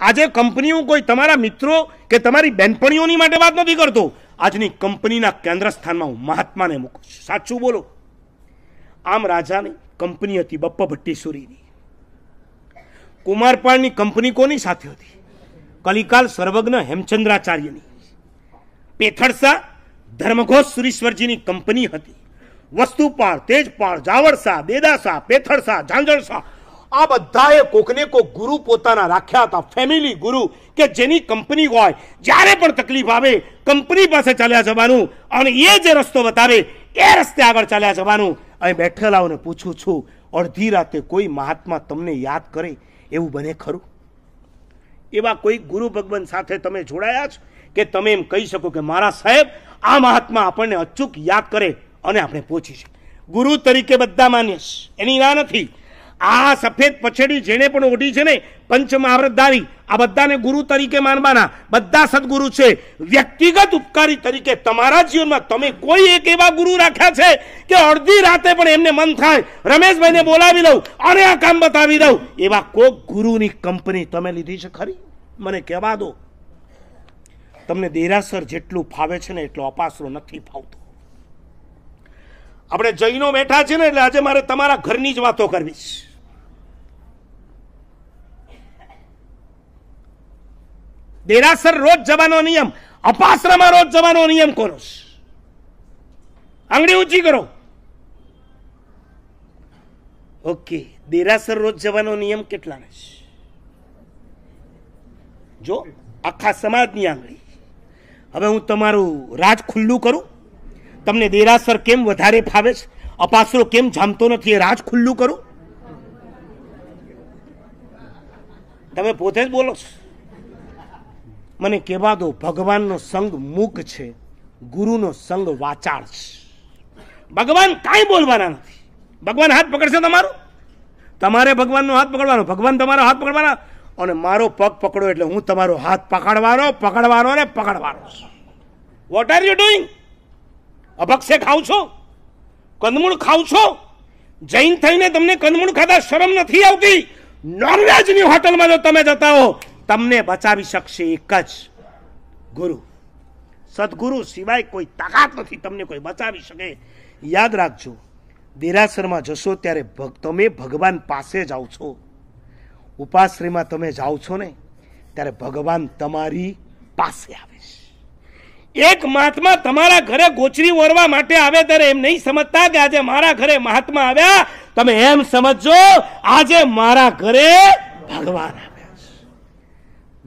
આજે કંપનીઓ કોઈ તમારા મિત્રો કે તમારી બહેનપણીઓની માટે વાત નથી કરતો આજની કંપનીના કેન્દ્ર સ્થાનમાં હું મહાત્માને મૂકું છું સાચું બોલો આમ રાજાની કંપની હતી બપ્પા ભટ્ટીસુરીની કુમારપાળની કંપની કોની સાથે હતી કલિકાલ સર્વજ્ઞ હેમચંદ્રાચાર્યની પેથડસા ધર્મઘોષ સુરીશ્વરજીની કંપની હતી વસ્તુપાળ તેજપાળ જાવડસા બેદાસા પેથડસા ઝાંઝળસા આ બધાએ કોકને કોક ગુરુ પોતાના રાખ્યા હતા ફેમિલી ગુરુ કે જેની કંપની હોય જ્યારે પણ તકલીફ આવે કંપની પાસે ચાલ્યા જવાનું અને એ જે રસ્તો બતાવે એ રસ્તે આગળ ચાલ્યા જવાનું અહીં બેઠેલાઓને પૂછું છું અડધી રાતે કોઈ મહાત્મા તમને યાદ કરે એવું બને ખરું એવા કોઈ ગુરુ ભગવાન સાથે તમે જોડાયા છો કે તમે એમ કહી શકો કે મારા સાહેબ આ મહાત્મા આપણને અચૂક યાદ કરે અને આપણે પહોંચીશું ગુરુ તરીકે બધા માનીશ એની ના નથી આ સફેદ પછેડી જેણે પણ ઓઢી છે ને પંચમહાવ્રતધારી આ બધાને ગુરુ તરીકે માનવાના બધા સદગુરુ છે વ્યક્તિગત ઉપકારી તરીકે તમારા જીવનમાં તમે કોઈ એક એવા ગુરુ રાખ્યા છે કે અડધી રાતે પણ એમને મન થાય રમેશભાઈને બોલાવી લઉં અને આ કામ બતાવી દઉં એવા કોક ગુરુની કંપની તમે લીધી છે ખરી મને કહેવા દો તમને દેરાસર જેટલું ફાવે છે ને એટલો અપાસરો નથી ફાવતો આપણે જૈનો બેઠા છે ને એટલે આજે મારે તમારા ઘરની જ વાતો કરવી છે દેરાસર રોજ જવાનો નિયમ અપાસરામાં રોજ જવાનો નિયમ કરો આંગળી ઊંચી કરો ઓકે દેરાસર રોજ જવાનો નિયમ કેટલા રહેશે જો આખા સમાજની આંગળી હવે હું તમારું રાજ ખુલ્લું કરું તમને દેરાસર કેમ વધારે ફાવે છે અપાસરો કેમ જામતો નથી એ રાજ ખુલ્લું કરું તમે પોતે જ બોલો છો મને કહેવા દો ભગવાનનો સંગ મૂક છે ગુરુનો સંગ વાચાળ છે ભગવાન કાંઈ બોલવાના નથી ભગવાન હાથ પકડશે તમારો તમારે ભગવાનનો હાથ પકડવાનો ભગવાન તમારો હાથ પકડવાના અને મારો પગ પકડો એટલે હું તમારો હાથ પકડવાનો પકડવાનો ને પકડવાનો વોટ આર યુ ડુઈંગ અભક્ષે ખાવ છો કંદમૂળ ખાવ છો જૈન થઈને તમને કંદમૂળ ખાતા શરમ નથી આવતી નોનવેજની હોટલમાં જો તમે જતા હો તમને બચાવી શકશે એક જ ગુરુ સદગુરુ સિવાય કોઈ તાકાત નથી તમને કોઈ બચાવી શકે યાદ રાખજો દેરાસરમાં જશો ત્યારે તમે ભગવાન પાસે જાઓ છો ઉપાશ્રીમાં તમે જાઓ છો ને ત્યારે ભગવાન તમારી પાસે આવે છે એક મહાત્મા તમારા ઘરે ગોચરી ઓરવા માટે આવે ત્યારે એમ નહીં સમજતા કે આજે મારા ઘરે મહાત્મા આવ્યા તમે એમ સમજો આજે મારા ઘરે ભગવાન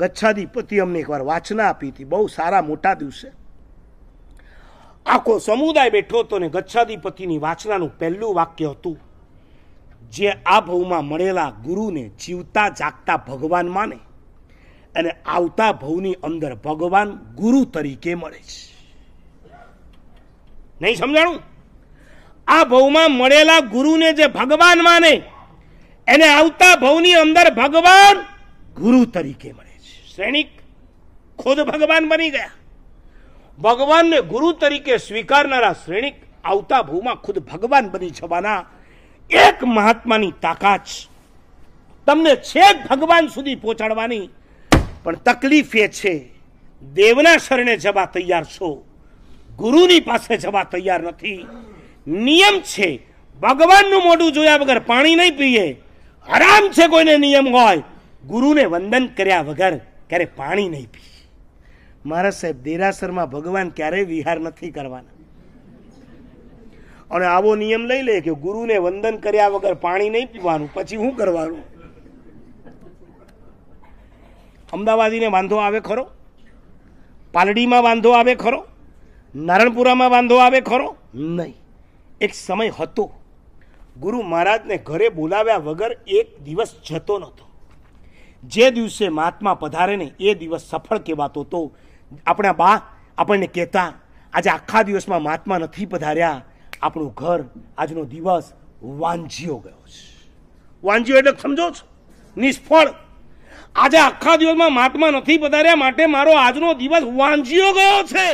ગચ્છાધિપતિ અમને એકવાર વાચના આપી હતી બહુ સારા મોટા દિવસે આખો સમુદાય બેઠો હતો ને ગચ્છાધિપતિની વાચનાનું પહેલું વાક્ય હતું જે આ ભવમાં મળેલા ગુરુને જીવતા જાગતા ભગવાન માને અને આવતા ભવની અંદર ભગવાન ગુરુ તરીકે મળે છે નહીં સમજાણું આ ભવમાં મળેલા ગુરુને જે ભગવાન માને એને આવતા ભવની અંદર ભગવાન ગુરુ તરીકે મળે છે શ્રેણિક ખુદ ભગવાન બની ગયા ભગવાનને ગુરુ તરીકે સ્વીકારનારા શ્રેણિક આવતા ભૂમાં ખુદ ભગવાન બની જવાના એક મહાત્માની તાકાત તમને છેક ભગવાન સુધી પહોંચાડવાની પણ તકલીફ એ છે દેવના શરણે જવા તૈયાર છો ગુરુની પાસે જવા તૈયાર નથી નિયમ છે ભગવાનનું મોઢું જોયા વગર પાણી નહીં પીએ આરામ છે કોઈને નિયમ હોય ગુરુને વંદન કર્યા વગર ક્યારે પાણી નહીં પી મારા સાહેબ દેરાસરમાં ભગવાન ક્યારેય વિહાર નથી કરવાના અને આવો નિયમ લઈ લે કે ગુરુને વંદન કર્યા વગર પાણી નહીં પીવાનું પછી શું કરવાનું અમદાવાદીને વાંધો આવે ખરો પાલડીમાં વાંધો આવે ખરો નારણપુરામાં વાંધો આવે ખરો નહીં એક સમય હતો ગુરુ મહારાજને ઘરે બોલાવ્યા વગર એક દિવસ જતો નહોતો જે દિવસે મહાત્મા પધારે ને એ દિવસ સફળ કહેવાતો હતો આપણા બા આપણને કહેતા આજે આખા દિવસમાં મહાત્મા નથી પધાર્યા આપણું ઘર આજનો દિવસ વાંજીઓ ગયો છે વાંજીઓ એટલે સમજો છો નિષ્ફળ આજે આખા દિવસમાં મહાત્મા નથી પધાર્યા માટે મારો આજનો દિવસ વાંજીઓ ગયો છે